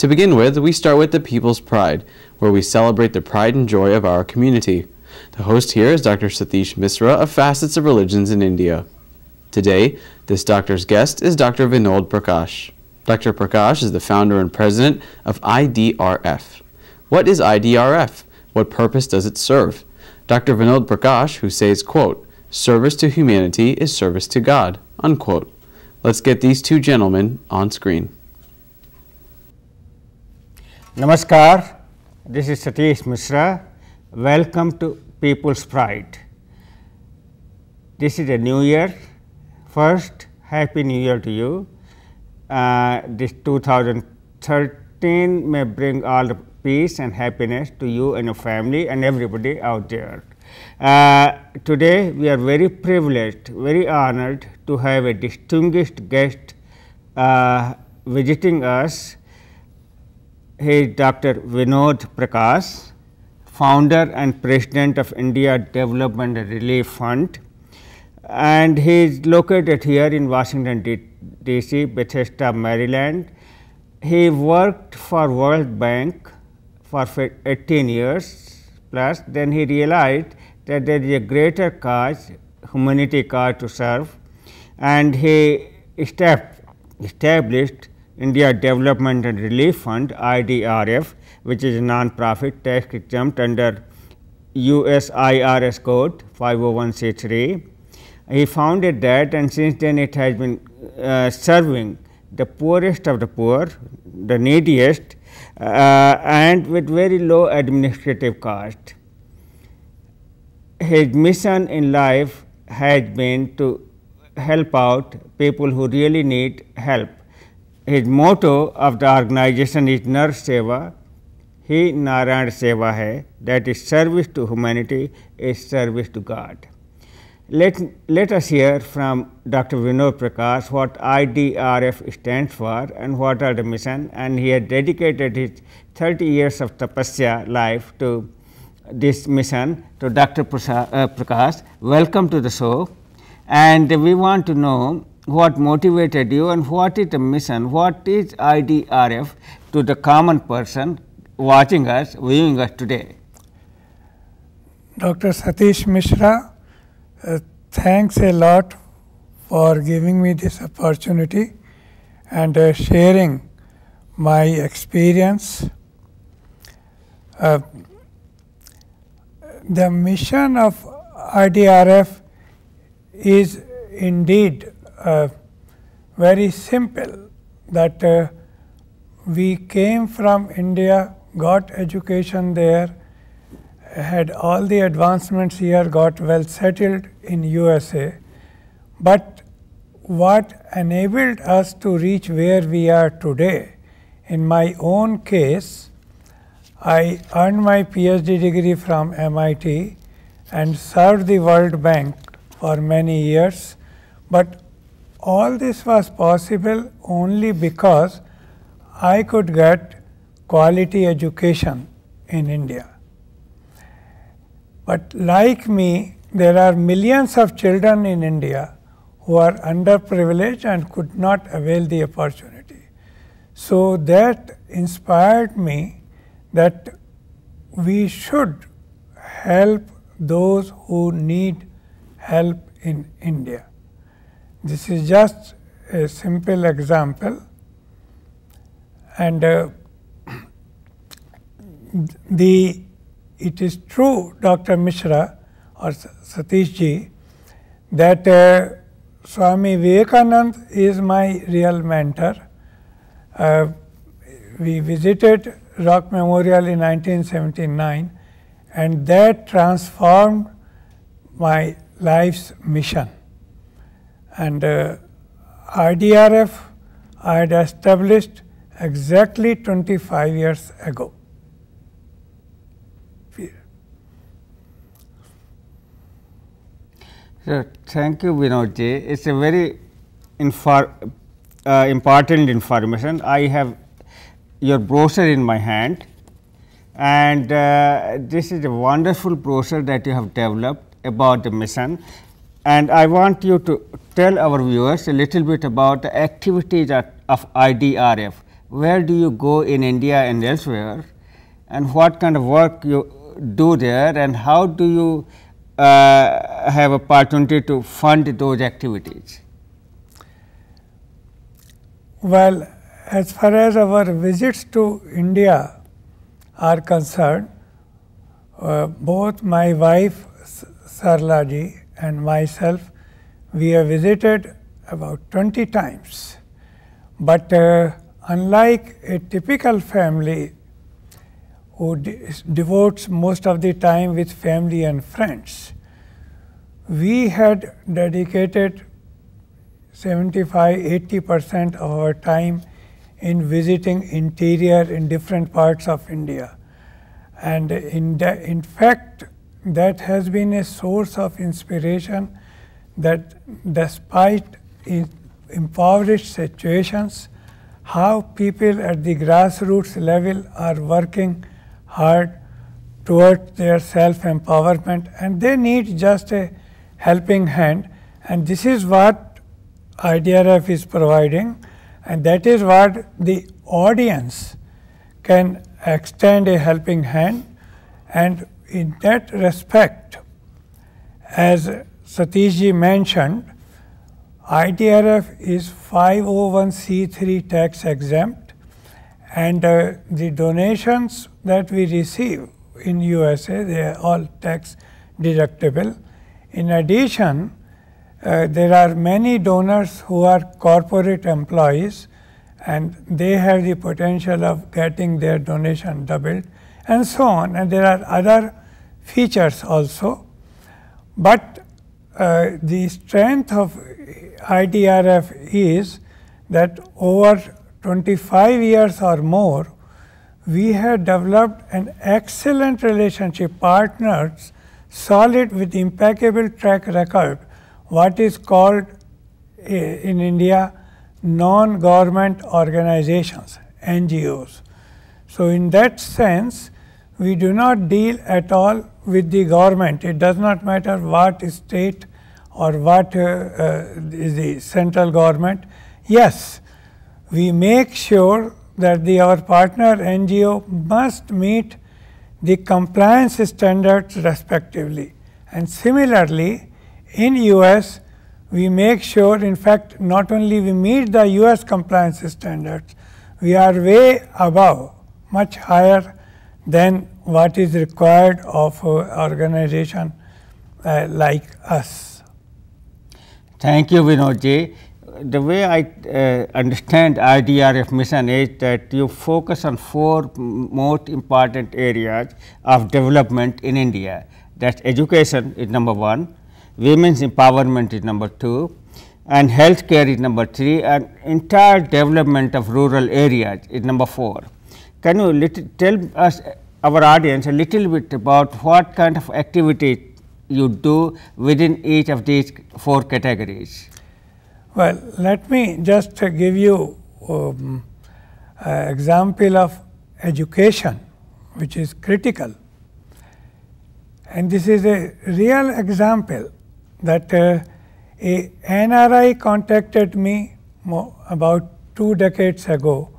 To begin with, we start with the People's Pride, where we celebrate the pride and joy of our community. The host here is Dr. Satish Misra of Facets of Religions in India. Today, this doctor's guest is Dr. Vinod Prakash. Dr. Prakash is the founder and president of IDRF. What is IDRF? What purpose does it serve? Dr. Vinod Prakash, who says, quote, service to humanity is service to God, unquote. Let's get these two gentlemen on screen. Namaskar, this is Satish Mishra. Welcome to People's Pride. This is a new year. First, Happy New Year to you. Uh, this 2013 may bring all the peace and happiness to you and your family and everybody out there. Uh, today, we are very privileged, very honored to have a distinguished guest uh, visiting us he is Dr. Vinod Prakash, founder and president of India Development Relief Fund and he is located here in Washington D.C., Bethesda, Maryland. He worked for World Bank for 18 years plus, then he realized that there is a greater cause, humanity cause to serve and he established India Development and Relief Fund IDRF which is a non-profit tax exempt under USIRS code 501c3. He founded that and since then it has been uh, serving the poorest of the poor, the neediest uh, and with very low administrative cost. His mission in life has been to help out people who really need help his motto of the organization is Nar Seva, He Narayan Seva Hai, that is service to humanity is service to God. Let, let us hear from Dr. Vinod Prakash what IDRF stands for and what are the mission and he has dedicated his 30 years of tapasya life to this mission to Dr. Uh, Prakash. Welcome to the show and we want to know what motivated you and what is the mission, what is IDRF to the common person watching us, viewing us today. Dr. Satish Mishra, uh, thanks a lot for giving me this opportunity and uh, sharing my experience. Uh, the mission of IDRF is indeed uh, very simple that uh, we came from India, got education there, had all the advancements here, got well settled in USA, but what enabled us to reach where we are today. In my own case, I earned my PhD degree from MIT and served the World Bank for many years, but all this was possible only because I could get quality education in India. But like me, there are millions of children in India who are underprivileged and could not avail the opportunity. So that inspired me that we should help those who need help in India. This is just a simple example and uh, the it is true Dr. Mishra or Satish ji that uh, Swami Vivekanand is my real mentor. Uh, we visited Rock Memorial in 1979 and that transformed my life's mission and uh, IDRF I had established exactly 25 years ago. So, thank you Vinodji. It is a very uh, important information. I have your brochure in my hand and uh, this is a wonderful brochure that you have developed about the mission and I want you to tell our viewers a little bit about the activities at, of IDRF. Where do you go in India and elsewhere? And what kind of work you do there and how do you uh, have opportunity to fund those activities? Well, as far as our visits to India are concerned, uh, both my wife Sarla ji and myself, we have visited about 20 times. But uh, unlike a typical family who de devotes most of the time with family and friends, we had dedicated 75 80 percent of our time in visiting interior in different parts of India. And in, in fact, that has been a source of inspiration that despite impoverished situations, how people at the grassroots level are working hard towards their self-empowerment and they need just a helping hand and this is what IDRF is providing and that is what the audience can extend a helping hand and in that respect, as Satishji mentioned, IDRF is 501c3 tax exempt, and uh, the donations that we receive in USA, they are all tax deductible. In addition, uh, there are many donors who are corporate employees and they have the potential of getting their donation doubled and so on. And there are other features also, but uh, the strength of IDRF is that over 25 years or more, we have developed an excellent relationship partners solid with impeccable track record, what is called in India non-government organizations, NGOs. So, in that sense, we do not deal at all with the government. It does not matter what state or what uh, uh, the central government. Yes, we make sure that the our partner NGO must meet the compliance standards respectively. And similarly, in US, we make sure in fact not only we meet the US compliance standards, we are way above, much higher then what is required of an organization uh, like us. Thank you, Vinodji. The way I uh, understand IDRF mission is that you focus on four most important areas of development in India. That's education is number one, women's empowerment is number two, and healthcare is number three, and entire development of rural areas is number four. Can you tell us our audience a little bit about what kind of activity you do within each of these four categories? Well, let me just give you um, example of education, which is critical. And this is a real example that uh, a NRI contacted me about two decades ago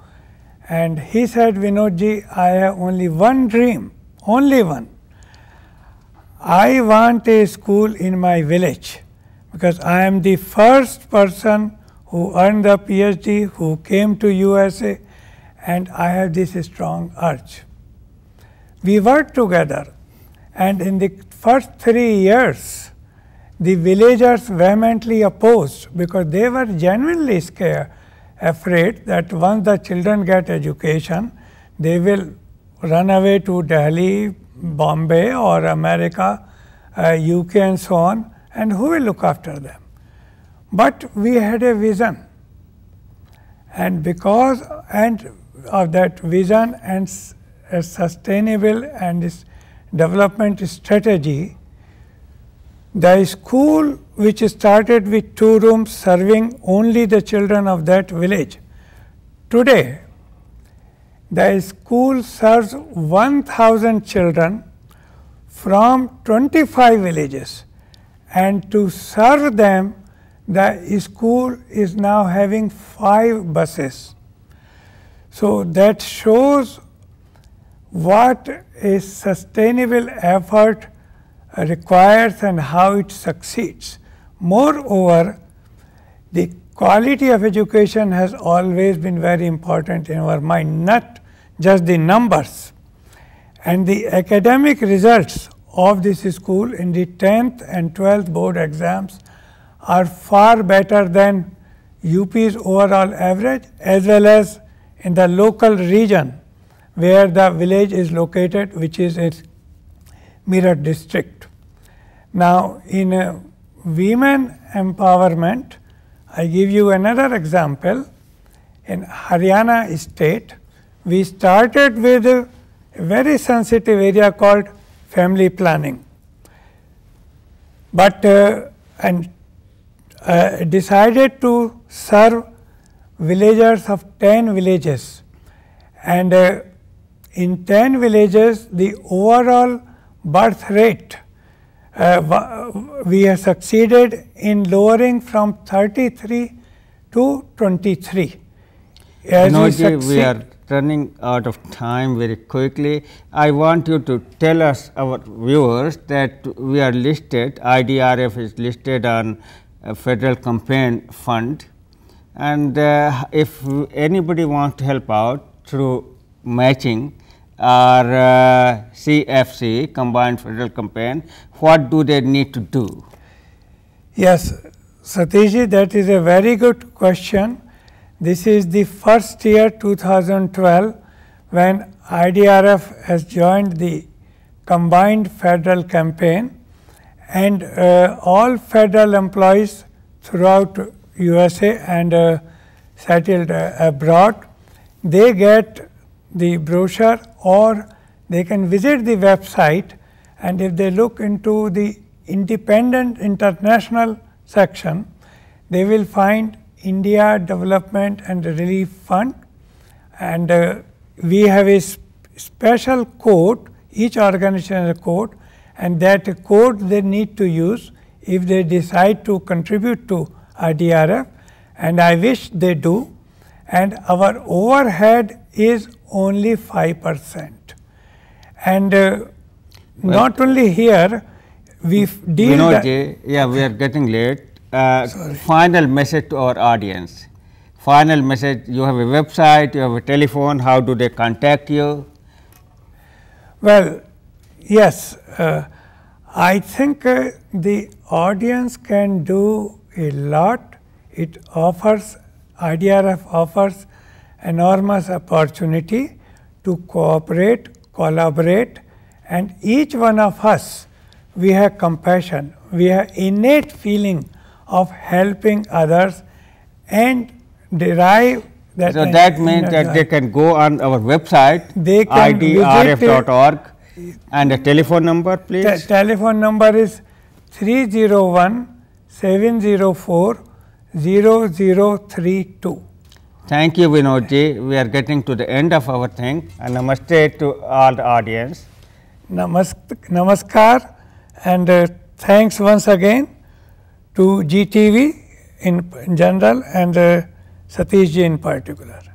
and he said, Vinodji, I have only one dream, only one. I want a school in my village because I am the first person who earned a PhD, who came to USA, and I have this strong urge. We worked together, and in the first three years, the villagers vehemently opposed because they were genuinely scared afraid that once the children get education, they will run away to Delhi, Bombay or America, uh, UK and so on and who will look after them. But we had a vision and because and of that vision and sustainable and development strategy, the school which started with two rooms serving only the children of that village. Today, the school serves 1000 children from 25 villages and to serve them the school is now having five buses. So that shows what a sustainable effort requires and how it succeeds. Moreover, the quality of education has always been very important in our mind, not just the numbers. And the academic results of this school in the 10th and 12th board exams are far better than UP's overall average as well as in the local region where the village is located which is its mirror district. Now, in a women empowerment, I give you another example. In Haryana state, we started with a very sensitive area called family planning. But uh, and uh, decided to serve villagers of 10 villages and uh, in 10 villages the overall birth rate. Uh, we have succeeded in lowering from 33 to 23. As no, we, we are running out of time very quickly. I want you to tell us our viewers that we are listed, IDRF is listed on Federal Campaign Fund and uh, if anybody wants to help out through matching, or uh, CFC, Combined Federal Campaign, what do they need to do? Yes, Satiji, that is a very good question. This is the first year 2012 when IDRF has joined the Combined Federal Campaign and uh, all federal employees throughout USA and uh, settled uh, abroad, they get the brochure or they can visit the website and if they look into the independent international section, they will find India Development and Relief Fund and uh, we have a sp special code, each organization has a code and that code they need to use if they decide to contribute to RDRF and I wish they do and our overhead is only 5 percent. And uh, not only here, we deal. Vinodji, yeah, we are getting late. Uh, final message to our audience. Final message, you have a website, you have a telephone, how do they contact you? Well, yes, uh, I think uh, the audience can do a lot. It offers IDRF offers enormous opportunity to cooperate, collaborate and each one of us we have compassion, we have innate feeling of helping others and derive that. So, that means that they can go on our website idrf.org and the telephone number please. The telephone number is 301 704 0032. Thank you, Vinodji. We are getting to the end of our thing. And namaste to all the audience. namaskar, and uh, thanks once again to GTV in general and uh, Satishji in particular.